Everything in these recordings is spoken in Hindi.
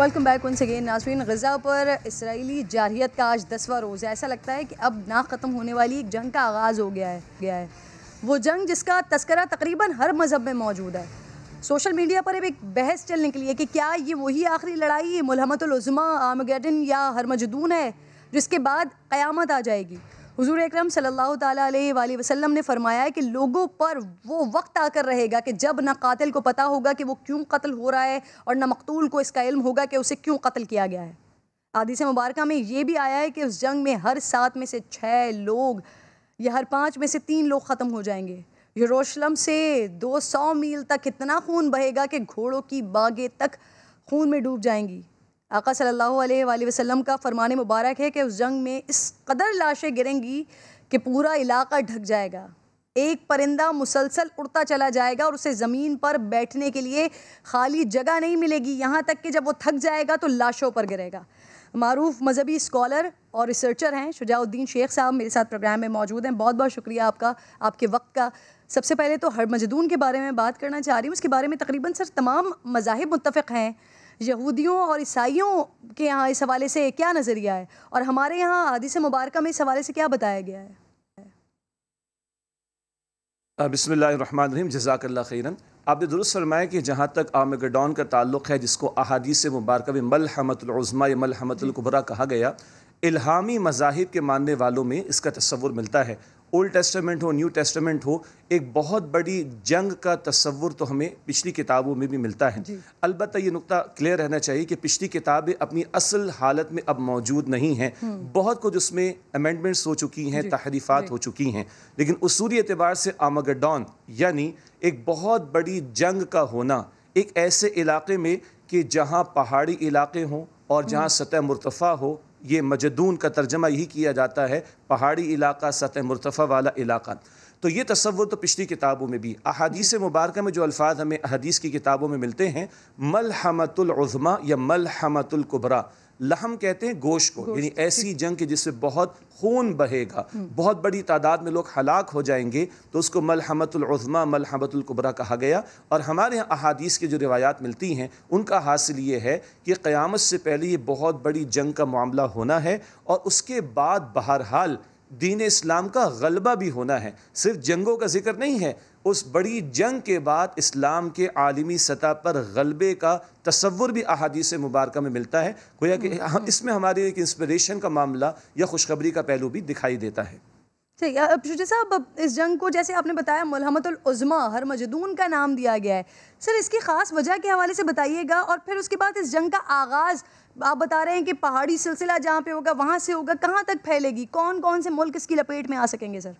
वेलकम बैक उनसे अगेन नाजरीन गज़ा पर इसराइली जारहीत का आज दसवां रोज़ है ऐसा लगता है कि अब ना ख़त्म होने वाली एक जंग का आगाज़ हो गया है गया है वो जंग जिसका तस्करा तकरीबन हर मज़हब में मौजूद है सोशल मीडिया पर अब एक बहस चल निकली है कि क्या ये वही आखिरी लड़ाई मुलहमतुलज़मा आमगेडन या हरमजदून है जिसके बाद क़यामत आ जाएगी हजूर अक्रम सल्लल्लाहु अलैहि वसल्लम ने फरमाया है कि लोगों पर वो वक्त आकर रहेगा कि जब ना कातिल को पता होगा कि वो क्यों कत्ल हो रहा है और ना मकतूल को इसका इल्म होगा कि उसे क्यों कत्ल किया गया है आदिस मुबारक में ये भी आया है कि उस जंग में हर सात में से छः लोग या हर पाँच में से तीन लोग ख़त्म हो जाएंगे यरूशलम से 200 मील तक इतना खून बहेगा कि घोड़ों की बागें तक खून में डूब जाएंगी आका सल्लल्लाहु अलैहि वसल्लम का फरमान मुबारक है कि उस जंग में इस कदर लाशें गिरेंगी कि पूरा इलाका ढक जाएगा एक परिंदा मुसलसल उड़ता चला जाएगा और उसे ज़मीन पर बैठने के लिए खाली जगह नहीं मिलेगी यहाँ तक कि जब वो थक जाएगा तो लाशों पर गिरेगा मरूफ मजहबी स्कॉलर और रिसर्चर हैं शुजाउद्दीन शेख साहब मेरे साथ प्रोग्राम में मौजूद हैं बहुत बहुत शुक्रिया आपका आपके वक्त का सबसे पहले तो हर मजदून के बारे में बात करना चाह रही हूँ उसके बारे में तकरीबन सर तमाम मजाहब मुतफ़ हैं यहूदियों और ईसाइयों के यहाँ इस हवाले से क्या नज़रिया है और हमारे यहाँ हदीस मुबारक में इस हवाले से क्या बताया गया है बसमीम जजाकल्ला खैरन आपने दुरुस्त फरमाया कि जहाँ तक आमगडॉन का ताल्लुक है जिसको अहादीस मुबारक में मलहमतलज़मा या मलहमतलकुबरा कहा गया इल्हामी मजाहिब के मानने वालों में इसका तस्वुर मिलता है ओल्ड टेस्टामेंट हो न्यू टेस्टामेंट हो एक बहुत बड़ी जंग का तस्वुर तो हमें पिछली किताबों में भी मिलता है अलबत्त ये नुकता क्लियर रहना चाहिए कि पिछली किताबें अपनी असल हालत में अब मौजूद नहीं हैं हम्म। बहुत कुछ उसमें अमेंडमेंट्स हो चुकी हैं तहरीफात हो चुकी हैं लेकिन उसूली एतबार से डॉन यानी एक बहुत बड़ी जंग का होना एक ऐसे इलाके में कि जहाँ पहाड़ी इलाके हों और जहाँ हम्म। सतह मुरतफ़ा हो ये मजदून का तर्जमा यही किया जाता है पहाड़ी इलाका सतह मरतफ़ा वाला इलाका तो ये तस्वुर तो पिछली किताबों में भी अहादीस मुबारक में जो अल्फाज हमें अहदीस की किताबों में मिलते हैं मल मलहमतुलज़मा या मल मलहमतुल्कुबरा लहम कहते हैं गोश को यानी ऐसी जंग की जिससे बहुत खून बहेगा हम्म। बहुत बड़ी तादाद में लोग हलाक हो जाएंगे तो उसको मलहमतुलज़मा मलहमतुलकुबरा कहा गया और हमारे यहाँ अहादीस की जो रिवायात मिलती हैं उनका हासिल ये है कि क़्यामत से पहले ये बहुत बड़ी जंग का मामला होना है और उसके बाद बहरहाल दीन इस्लाम का गलबा भी होना है सिर्फ जंगों का जिक्र नहीं है उस बड़ी जंग के बाद इस्लाम के आलमी सतह पर गलबे का तस्वुर भी अहादीस मुबारक में मिलता है गोया कि हम्म, हम्म। इसमें हमारी एक इंस्परेशन का मामला या खुशखबरी का पहलू भी दिखाई देता है ठीक है अब साहब अब इस जंग को जैसे आपने बताया मलहमतुलज़मा हर मजदून का नाम दिया गया है सर इसकी ख़ास वजह के हवाले से बताइएगा और फिर उसके बाद इस जंग का आगाज़ आप बता रहे हैं कि पहाड़ी सिलसिला जहाँ पे होगा वहाँ से होगा कहाँ तक फैलेगी कौन कौन से मुल्क इसकी लपेट में आ सकेंगे सर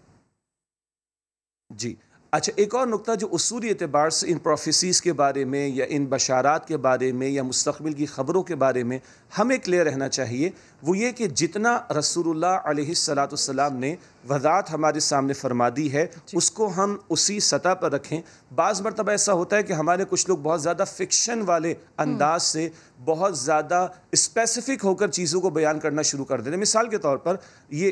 जी अच्छा एक और नुकता जो असूली एतबार से इन प्रोफेसिस के बारे में या इन बशारात के बारे में या मुस्तबिल की ख़बरों के बारे में हमें क्लियर रहना चाहिए वो ये कि जितना रसूलुल्लाह सलाम ने वजात हमारे सामने फरमा दी है उसको हम उसी सतह पर रखें बाज़ मरतबा ऐसा होता है कि हमारे कुछ लोग बहुत ज़्यादा फ़िक्शन वाले अंदाज हम्म। से बहुत ज़्यादा स्पेसिफ़िक होकर चीज़ों को बयान करना शुरू कर देते हैं मिसाल के तौर पर ये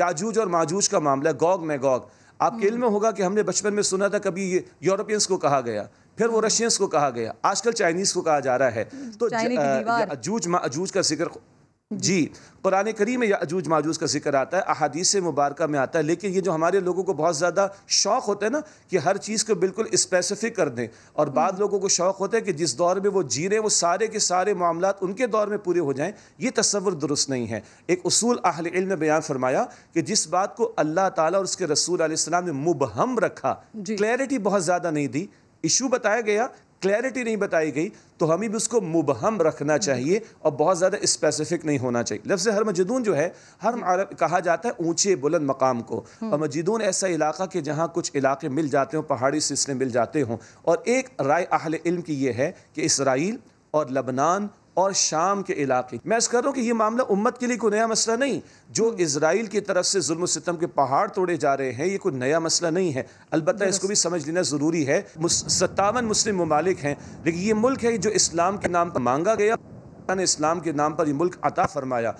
याजूज और माजूज का मामला गौग गोग आपके इल्म होगा कि हमने बचपन में सुना था कभी यूरोपियंस को कहा गया फिर वो रशियंस को कहा गया आजकल चाइनीज़ को कहा जा रहा है तो जूझ का जिक्र जी कुरान करीम में अजूज माजूज का जिक्र आता है अहादीस मुबारक में आता है लेकिन ये जो हमारे लोगों को बहुत ज़्यादा शौक़ होता है ना कि हर चीज़ को बिल्कुल स्पेसिफिक कर दें और हम्म। बाद लोगों को शौक़ होता है कि जिस दौर में वो जी रहे वो सारे के सारे मामला उनके दौर में पूरे हो जाएँ ये तस्वुर दुरुस्त नहीं है एक असूल अहल ने बयान फरमाया कि जिस बात को अल्लाह ताली और उसके रसूल आसमाम ने मुबहम रखा क्लैरिटी बहुत ज़्यादा नहीं दी इशू बताया गया क्लैरिटी नहीं बताई गई तो हमें भी उसको मुबहम रखना चाहिए और बहुत ज़्यादा स्पेसिफिक नहीं होना चाहिए लफ्ज़ हर मजदून जो है हर अरब कहा जाता है ऊंचे बुलंद मकाम को और मजदून ऐसा इलाका कि जहाँ कुछ इलाके मिल जाते हों पहाड़ी सिलसिले मिल जाते हों और एक राय अहल इल्म की यह है कि इसराइल और लबनान और शाम के इलाके मैं इस कर रहा हूँ कि ये मामला उम्मत के लिए कोई नया मसला नहीं जो इसराइल की तरफ से जुल्म सितम के पहाड़ तोड़े जा रहे हैं ये कोई नया मसला नहीं है अलबत् इसको भी समझ लेना ज़रूरी है सत्तावन मुस्लिम ममालिक हैं लेकिन ये मुल्क है जो इस्लाम के नाम पर मांगा गया इस्लाम के नाम पर ये मुल्क अता फरमाया